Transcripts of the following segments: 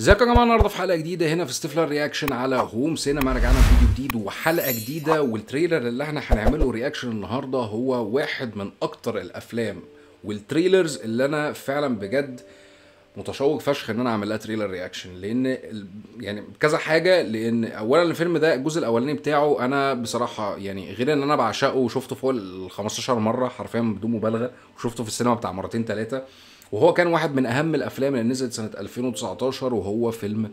ازيكم يا جماعه النهارده في حلقه جديده هنا في ستيفلر رياكشن على هوم سينما رجعنا في فيديو جديد وحلقه جديده والتريلر اللي احنا هنعمله رياكشن النهارده هو واحد من اكتر الافلام والتريلرز اللي انا فعلا بجد متشوق فشخ ان انا اعمل لها تريلر رياكشن لان يعني كذا حاجه لان اولا الفيلم ده الجزء الاولاني بتاعه انا بصراحه يعني غير ان انا بعشقه وشفته فوق ال 15 مره حرفيا بدون مبالغه وشفته في السينما بتاع مرتين ثلاثه وهو كان واحد من اهم الافلام اللي نزلت سنه 2019 وهو فيلم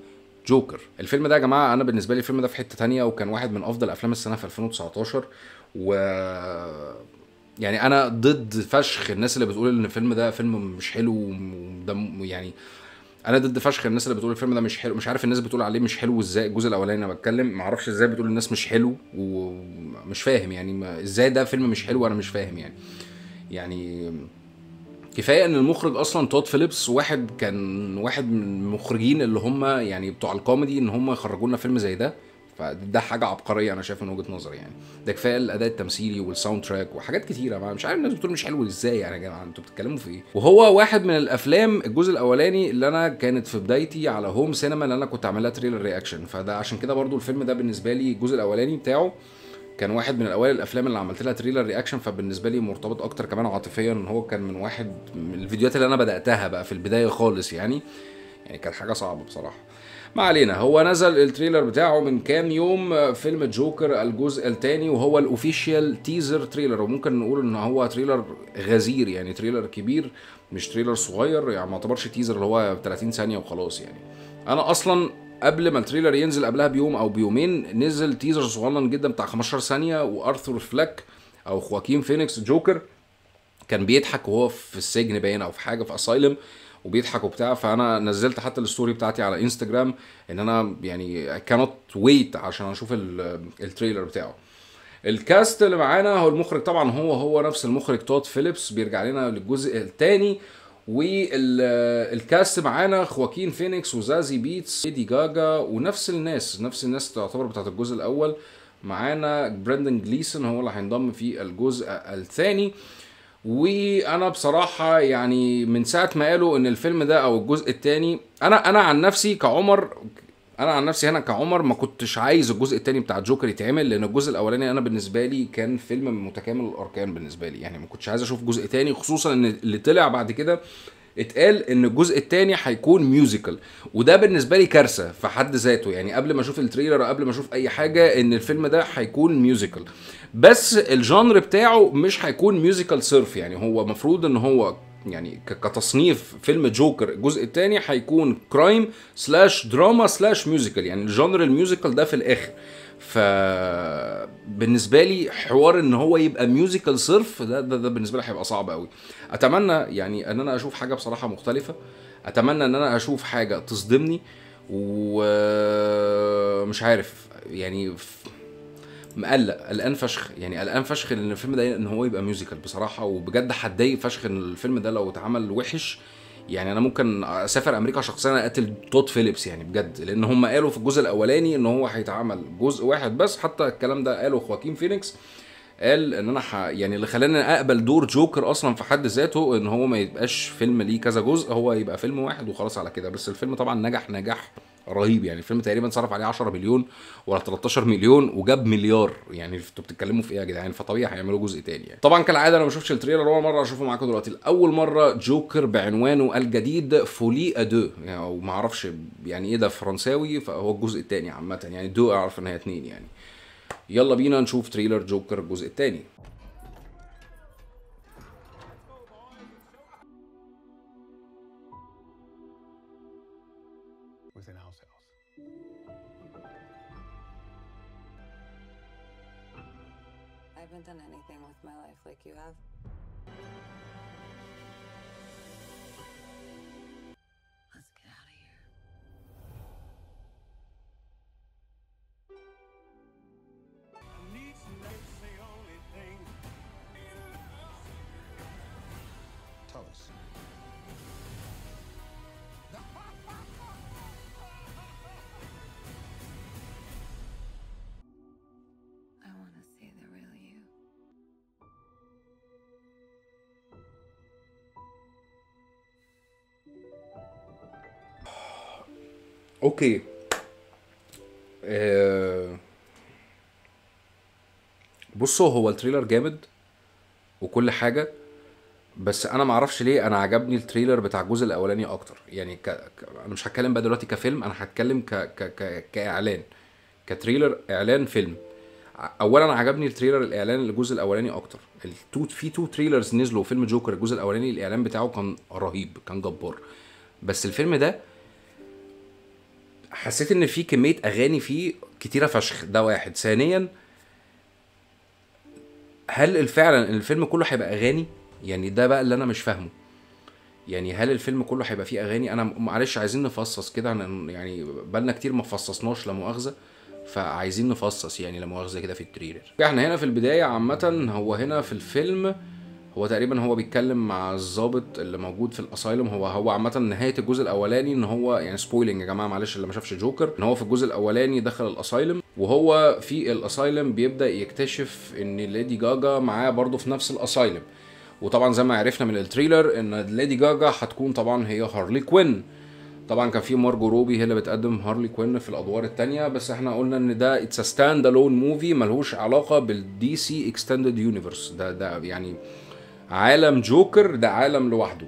جوكر الفيلم ده يا جماعه انا بالنسبه لي الفيلم ده في حته تانية وكان واحد من افضل افلام السنه في 2019 و يعني انا ضد فشخ الناس اللي بتقول ان الفيلم ده فيلم مش حلو ودم يعني انا ضد فشخ الناس اللي بتقول الفيلم ده مش حلو مش عارف الناس بتقول عليه مش حلو ازاي الجزء الاولاني انا بتكلم ما اعرفش ازاي بتقول الناس مش حلو ومش فاهم يعني ازاي ده فيلم مش حلو انا مش فاهم يعني يعني كفايه ان المخرج اصلا تود فيليبس واحد كان واحد من المخرجين اللي هم يعني بتوع الكوميدي ان هم يخرجوا لنا فيلم زي ده فده حاجه عبقريه انا شايف من وجهه نظري يعني ده كفايه الاداء التمثيلي والساوند تراك وحاجات كتيره مش عارف الناس بتقول مش حلو ازاي يعني يا جماعه انتوا بتتكلموا في ايه وهو واحد من الافلام الجزء الاولاني اللي انا كانت في بدايتي على هوم سينما اللي انا كنت عاملها تريلر رياكشن فده عشان كده برضو الفيلم ده بالنسبه لي الجزء الاولاني بتاعه كان واحد من الاول الافلام اللي عملت لها تريلر رياكشن فبالنسبه لي مرتبط اكتر كمان عاطفيا ان هو كان من واحد من الفيديوهات اللي انا بداتها بقى في البدايه خالص يعني يعني كانت حاجه صعبه بصراحه ما علينا هو نزل التريلر بتاعه من كام يوم آه، فيلم جوكر الجزء الثاني وهو الاوفيشال تيزر تريلر وممكن نقول ان هو تريلر غزير يعني تريلر كبير مش تريلر صغير يعني ما اعتبرش تيزر اللي هو 30 ثانيه وخلاص يعني انا اصلا قبل ما التريلر ينزل قبلها بيوم او بيومين نزل تيزر صغنن جدا بتاع 15 ثانيه وارثر فلاك او خواكين فينيكس جوكر كان بيضحك وهو في السجن باين او في حاجه في اسايلم وبيضحك وبتاع فانا نزلت حتى الستوري بتاعتي على انستجرام ان انا يعني اي كانوت ويت عشان اشوف التريلر بتاعه الكاست اللي معانا هو المخرج طبعا هو هو نفس المخرج تود فيليبس بيرجع لنا للجزء الثاني والكاست معانا خواكين فينيكس وزازي بيتس ايدي جاجا ونفس الناس نفس الناس تعتبر بتاعت الجزء الاول معانا براندن جليسون هو اللي هينضم في الجزء الثاني وانا بصراحه يعني من ساعه ما قالوا ان الفيلم ده او الجزء الثاني انا انا عن نفسي كعمر انا عن نفسي هنا كعمر ما كنتش عايز الجزء الثاني بتاع جوكر يتعمل لان الجزء الاولاني انا بالنسبه لي كان فيلم متكامل الاركان بالنسبه لي يعني ما كنتش عايز اشوف جزء ثاني خصوصا ان اللي طلع بعد كده اتقال ان الجزء الثاني هيكون ميوزيكال وده بالنسبه لي كارثه في حد ذاته يعني قبل ما اشوف التريلر قبل ما اشوف اي حاجه ان الفيلم ده هيكون ميوزيكال بس الجانر بتاعه مش هيكون ميوزيكال صرف يعني هو المفروض ان هو يعني كتصنيف فيلم جوكر الجزء الثاني هيكون كرايم سلاش دراما سلاش ميوزيكال يعني الجانر الميوزيكال ده في الاخر فبالنسبه لي حوار ان هو يبقى ميوزيكال صرف ده ده, ده بالنسبه لي هيبقى صعب قوي اتمنى يعني ان انا اشوف حاجه بصراحه مختلفه اتمنى ان انا اشوف حاجه تصدمني ومش عارف يعني مقلق قلقان فشخ يعني قلقان فشخ ان الفيلم ده ان هو يبقى ميوزيكال بصراحه وبجد هتضايق فشخ ان الفيلم ده لو اتعمل وحش يعني انا ممكن اسافر امريكا شخصيا اقتل تود فيليبس يعني بجد لان هم قالوا في الجزء الاولاني ان هو هيتعمل جزء واحد بس حتى الكلام ده قاله خواكين فينيكس قال ان انا ح... يعني اللي خلاني اقبل دور جوكر اصلا في حد ذاته ان هو ما يبقاش فيلم ليه كذا جزء هو يبقى فيلم واحد وخلاص على كده بس الفيلم طبعا نجح نجاح رهيب يعني الفيلم تقريبا صرف عليه 10 مليون ولا 13 مليون وجاب مليار يعني انتوا بتتكلموا في ايه يا جدعان فطبيعي هيعملوا جزء تاني يعني طبعا كالعاده انا ما شفتش التريلر اول مره اشوفه معاكم دلوقتي لاول مره جوكر بعنوانه الجديد فولي ادو يعني او ما اعرفش يعني ايه ده فرنساوي فهو الجزء التاني عامه يعني دو اعرف ان هي اتنين يعني يلا بينا نشوف تريلر جوكر الجزء الثاني I haven't done anything with my life like you have. us. I want to see the real you. اوكي آه uh, بصوا هو التريلر جامد وكل حاجه بس انا ما اعرفش ليه انا عجبني التريلر بتاع الجزء الاولاني اكتر يعني ك... ك... انا مش هتكلم بقى دلوقتي كفيلم انا هتكلم ك... ك... ك... كاعلان كتريلر اعلان فيلم اولا عجبني التريلر الاعلان الجزء الاولاني اكتر التو في تو تريلرز نزلوا فيلم جوكر الجزء الاولاني الاعلان بتاعه كان رهيب كان جبار بس الفيلم ده حسيت ان في كميه اغاني فيه كتيره فشخ ده واحد ثانيا هل فعلا الفيلم كله هيبقى اغاني يعني ده بقى اللي انا مش فاهمه يعني هل الفيلم كله هيبقى فيه اغاني انا معلش عايزين نفصص كده يعني بالنا كتير ما فصصناش لا مؤاخذه فعايزين نفصص يعني لا مؤاخذه كده في التريلر احنا هنا في البدايه عامه هو هنا في الفيلم هو تقريبا هو بيتكلم مع الظابط اللي موجود في الاسايلم هو هو عامه نهايه الجزء الاولاني ان هو يعني سبويلنج يا جماعه معلش اللي ما شافش جوكر ان هو في الجزء الاولاني دخل الاسايلم وهو في الاسايلم بيبدا يكتشف ان ليدي جاجا معاه برضه في نفس الاسايلم وطبعا زي ما عرفنا من التريلر ان ليدي جاجا هتكون طبعا هي هارلي كوين طبعا كان في مارجو روبي هي اللي بتقدم هارلي كوين في الادوار الثانيه بس احنا قلنا ان ده اتس ستاند الون موفي ملهوش علاقه بالدي سي اكستندد يونيفرس ده ده يعني عالم جوكر ده عالم لوحده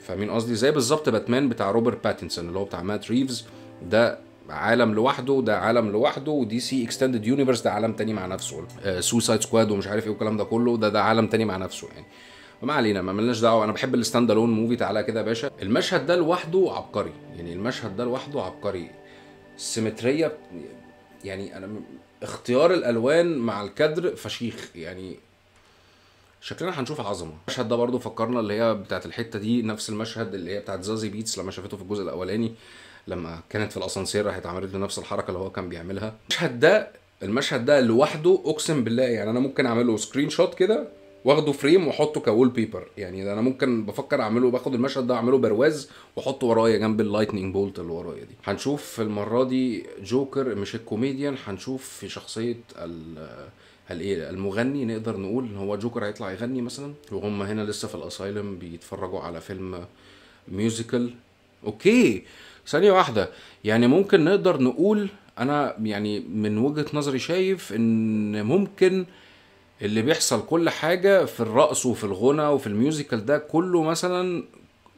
فاهمين قصدي زي بالظبط باتمان بتاع روبرت باتنسون اللي هو بتاع مات ريفز ده عالم لوحده ده عالم لوحده ودي سي اكستندد يونيفرس ده عالم تاني مع نفسه سوسايد آه، سكواد ومش عارف ايه والكلام ده كله ده ده عالم تاني مع نفسه يعني وما علينا ما ملناش دعوه انا بحب الستاند الون موفي تعالى كده يا باشا المشهد ده لوحده عبقري يعني المشهد ده لوحده عبقري السيمتريه يعني انا اختيار الالوان مع الكادر فشيخ يعني شكلنا هنشوف عظمه المشهد ده برضو فكرنا اللي هي بتاعت الحته دي نفس المشهد اللي هي بتاعت زازي بيتس لما شافته في الجزء الاولاني لما كانت في الاسانسير راحت عملت له نفس الحركه اللي هو كان بيعملها المشهد ده المشهد ده لوحده اقسم بالله يعني انا ممكن اعمله سكرين شوت كده واخده فريم واحطه كوول بيبر يعني ده انا ممكن بفكر اعمله باخد المشهد ده اعمله برواز واحطه ورايا جنب اللايتنينج بولت اللي ورايا دي هنشوف المره دي جوكر مش الكوميديان هنشوف في شخصيه الايه المغني نقدر نقول ان هو جوكر هيطلع يغني مثلا وهم هنا لسه في الاسايلم بيتفرجوا على فيلم ميوزيكال اوكي ثانيه واحده يعني ممكن نقدر نقول انا يعني من وجهه نظري شايف ان ممكن اللي بيحصل كل حاجه في الرقص وفي الغنى وفي الميوزيكال ده كله مثلا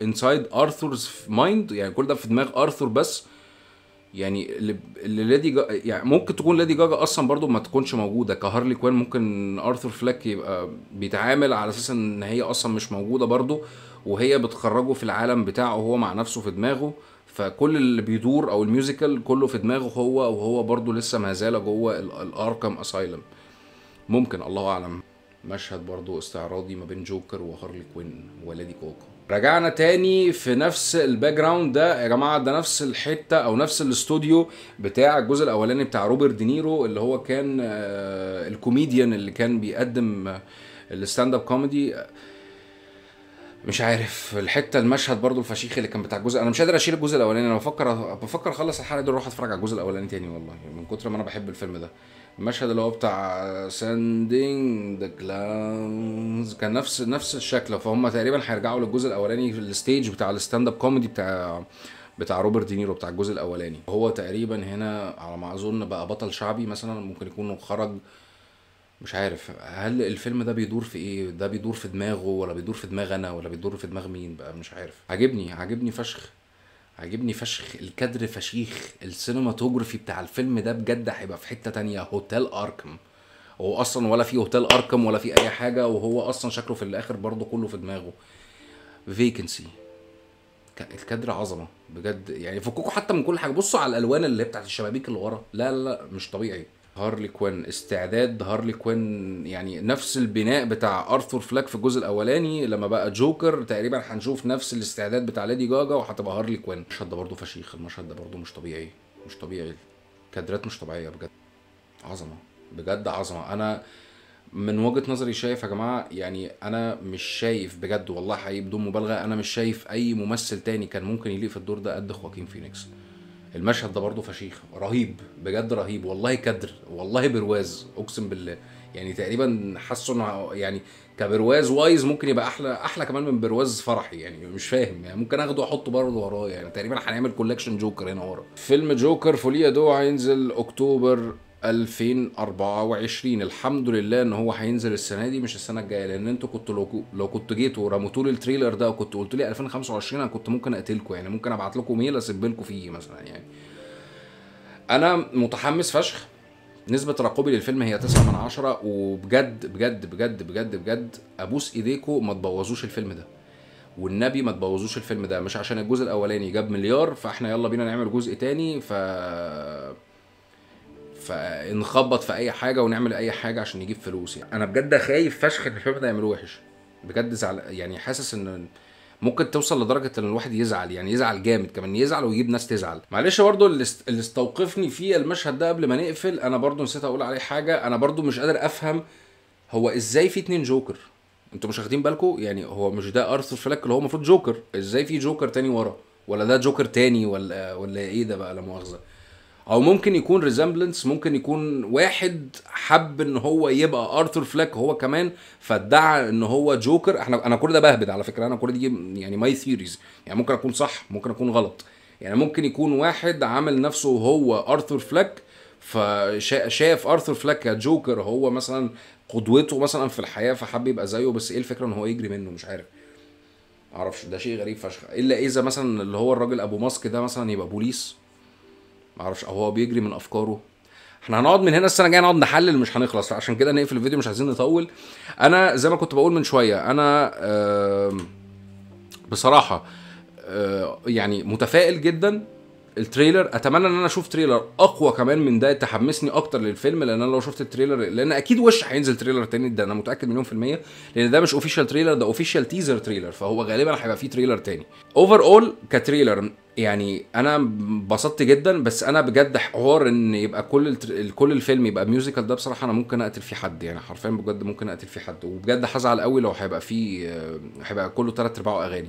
انسايد ارثورز مايند يعني كل ده في دماغ ارثور بس يعني اللي, اللي لادي جا يعني ممكن تكون لادي جاجا اصلا برضو ما تكونش موجوده كهارلي كوين ممكن ارثور فلاك يبقى بيتعامل على اساس ان هي اصلا مش موجوده برضو وهي بتخرجه في العالم بتاعه هو مع نفسه في دماغه فكل اللي بيدور او الميوزيكال كله في دماغه هو وهو برضو لسه ما زال جوه الاركم اسايلم ممكن الله اعلم مشهد برضو استعراضي ما بين جوكر وهارلي كوين ولادي كوكا رجعنا تاني في نفس الباك جراوند ده يا جماعه ده نفس الحته او نفس الاستوديو بتاع الجزء الاولاني بتاع روبرت دينيرو اللي هو كان آه، الكوميديان اللي كان بيقدم آه، الستاند اب كوميدي مش عارف الحته المشهد برضو الفشيخ اللي كان بتاع الجزء انا مش قادر اشيل الجزء الاولاني انا بفكر بفكر اخلص الحلقه دي واروح اتفرج على الجزء الاولاني تاني والله من كتر ما انا بحب الفيلم ده المشهد اللي هو بتاع ساندينج ذا كلاونز كان نفس نفس الشكل فهم تقريبا هيرجعوا للجزء الاولاني في الستيج بتاع الستاند اب كوميدي بتاع بتاع روبرت دينيرو بتاع الجزء الاولاني هو تقريبا هنا على ما اظن بقى بطل شعبي مثلا ممكن يكون خرج مش عارف هل الفيلم ده بيدور في ايه ده بيدور في دماغه ولا بيدور في دماغ انا ولا بيدور في دماغ مين بقى مش عارف عاجبني عاجبني فشخ عاجبني فشخ الكادر فشيخ السينماتوجرافي بتاع الفيلم ده بجد هيبقى في حته تانية هوتيل اركم هو اصلا ولا في هوتيل اركم ولا في اي حاجه وهو اصلا شكله في الاخر برضه كله في دماغه فيكنسي الكادر عظمه بجد يعني فكوكوا حتى من كل حاجه بصوا على الالوان اللي بتاعت الشبابيك اللي ورا لا, لا مش طبيعي هارلي كوين استعداد هارلي كوين يعني نفس البناء بتاع ارثور فلاك في الجزء الاولاني لما بقى جوكر تقريبا هنشوف نفس الاستعداد بتاع ليدي جاجا وهتبقى هارلي كوين المشهد ده برضه فشيخ المشهد ده برضه مش طبيعي مش طبيعي كادرات مش طبيعيه بجد عظمه بجد عظمه انا من وجهه نظري شايف يا جماعه يعني انا مش شايف بجد والله حقيقي بدون مبالغه انا مش شايف اي ممثل تاني كان ممكن يليق في الدور ده قد خواكين فينيكس المشهد ده برضه فشيخ رهيب بجد رهيب والله كدر والله برواز اقسم بالله يعني تقريبا حاسه انه يعني كبرواز وايز ممكن يبقى احلى احلى كمان من برواز فرحي يعني مش فاهم يعني ممكن اخده واحطه برضه ورايا يعني تقريبا هنعمل كولكشن جوكر هنا ورا فيلم جوكر فوليا دو هينزل اكتوبر 2024 الحمد لله ان هو هينزل السنه دي مش السنه الجايه لان انتوا كنتوا لو, لو كنتوا جيتوا رميتوا لي التريلر ده وكنت قلتوا لي 2025 انا كنت ممكن اقتلكم يعني ممكن ابعت لكم ميل اسيب لكم فيه مثلا يعني انا متحمس فشخ نسبة ترقبي للفيلم هي 9 من 10 وبجد بجد بجد بجد بجد ابوس ايديكوا ما تبوظوش الفيلم ده والنبي ما تبوظوش الفيلم ده مش عشان الجزء الاولاني جاب مليار فاحنا يلا بينا نعمل جزء تاني ف فنخبط في اي حاجه ونعمل اي حاجه عشان نجيب فلوس يعني انا بجد خايف فشخ ان الفيلم ده يعملوه وحش بجد زعل يعني حاسس ان ممكن توصل لدرجه ان الواحد يزعل يعني يزعل جامد كمان يزعل ويجيب ناس تزعل معلش برضو اللي استوقفني في المشهد ده قبل ما نقفل انا برضو نسيت اقول عليه حاجه انا برضو مش قادر افهم هو ازاي في اتنين جوكر انتوا مش واخدين بالكم يعني هو مش ده ارثر فلك اللي هو المفروض جوكر ازاي في جوكر تاني ورا ولا ده جوكر تاني ولا ولا ايه ده بقى لا مؤاخذه او ممكن يكون ريزمبلنس ممكن يكون واحد حب ان هو يبقى ارثر فليك هو كمان فادعى ان هو جوكر احنا انا كل ده بهبد على فكره انا كل دي يعني ماي ثيوريز يعني ممكن اكون صح ممكن اكون غلط يعني ممكن يكون واحد عامل نفسه هو ارثر فليك فشاف ارثر فلاك كجوكر هو مثلا قدوته مثلا في الحياه فحب يبقى زيه بس ايه الفكره ان هو يجري منه مش عارف معرفش ده شيء غريب فشخ الا اذا مثلا اللي هو الراجل ابو ماسك ده مثلا يبقى بوليس معرفش او هو بيجري من افكاره احنا هنقعد من هنا السنه الجايه نقعد نحلل مش هنخلص عشان كده نقفل الفيديو مش عايزين نطول انا زي ما كنت بقول من شويه انا بصراحه آه، يعني متفائل جدا التريلر اتمنى ان انا اشوف تريلر اقوى كمان من ده تحمسني اكتر للفيلم لان انا لو شفت التريلر لان اكيد وش هينزل تريلر تاني ده انا متاكد مليون في الميه لان ده مش اوفيشال تريلر ده اوفيشال تيزر تريلر فهو غالبا هيبقى فيه تريلر تاني اوفر اول كتريلر يعني انا انبسطت جدا بس انا بجد حوار ان يبقى كل التر... كل الفيلم يبقى ميوزيكال ده بصراحه انا ممكن اقتل فيه حد يعني حرفيا بجد ممكن اقتل فيه حد وبجد هزعل قوي لو هيبقى فيه هيبقى كله ثلاث ارباعه اغاني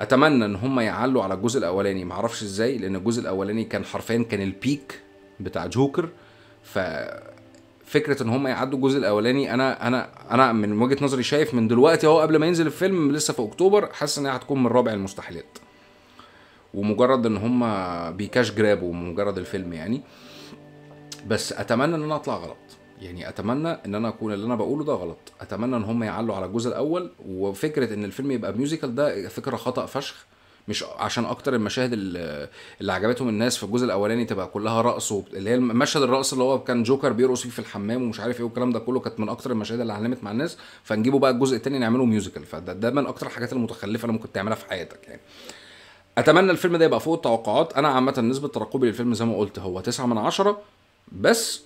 اتمنى ان هم يعلوا على الجزء الاولاني معرفش ازاي لان الجزء الاولاني كان حرفيا كان البيك بتاع جوكر ف فكره ان هم يعدوا الجزء الاولاني انا انا انا من وجهه نظري شايف من دلوقتي اهو قبل ما ينزل الفيلم لسه في اكتوبر حاسس انها هتكون من رابع المستحيلات ومجرد ان هم بيكاش جرابوا مجرد الفيلم يعني بس اتمنى ان انا اطلع غلط يعني اتمنى ان انا اكون اللي انا بقوله ده غلط اتمنى ان هم يعلوا على الجزء الاول وفكره ان الفيلم يبقى ميوزيكال ده فكره خطا فشخ مش عشان اكتر المشاهد اللي عجبتهم الناس في الجزء الاولاني تبقى كلها رقص اللي هي مشهد الرقص اللي هو كان جوكر بيرقص فيه في الحمام ومش عارف ايه والكلام ده كله كانت من اكتر المشاهد اللي علمت مع الناس فنجيبه بقى الجزء الثاني نعمله ميوزيكال فده ده من اكتر الحاجات المتخلفه اللي ممكن تعملها في حياتك يعني اتمنى الفيلم ده يبقى فوق التوقعات انا عامه نسبه ترقبي للفيلم زي ما قلت هو 9 من 10 بس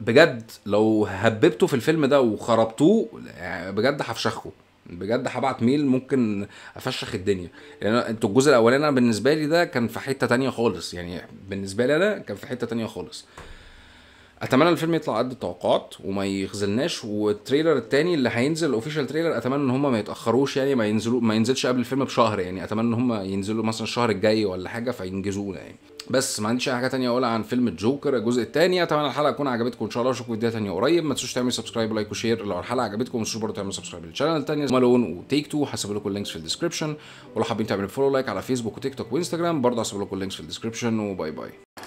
بجد لو هببتوا في الفيلم ده وخربتوه بجد هفشخكم بجد هبعت ميل ممكن افشخ الدنيا لان يعني انتوا الجزء الاولاني انا بالنسبه لي ده كان في حته تانية خالص يعني بالنسبه لي انا كان في حته تانية خالص اتمنى الفيلم يطلع قد التوقعات وما يخذلناش والتريلر التاني اللي هينزل الاوفيشال تريلر اتمنى ان هم ما يتاخروش يعني ما ينزلوا ما ينزلش قبل الفيلم بشهر يعني اتمنى ان هم ينزلوا مثلا الشهر الجاي ولا حاجه فينجزونا يعني بس ما عنديش اي حاجه تانية اقولها عن فيلم الجوكر الجزء الثاني اتمنى الحلقه تكون عجبتكم ان شاء الله اشوفكم فيديو تانية قريب ما تنسوش تعملوا سبسكرايب ولايك وشير لو الحلقه عجبتكم ما تنسوش برضه تعملوا سبسكرايب للشانل الثانيه مالون وتيك تو هسيب لكم اللينكس في الديسكربشن ولو حابين تعملوا فولو لايك على فيسبوك وتيك توك وانستجرام برضه هسيب لكم اللينكس في الديسكربشن وباي باي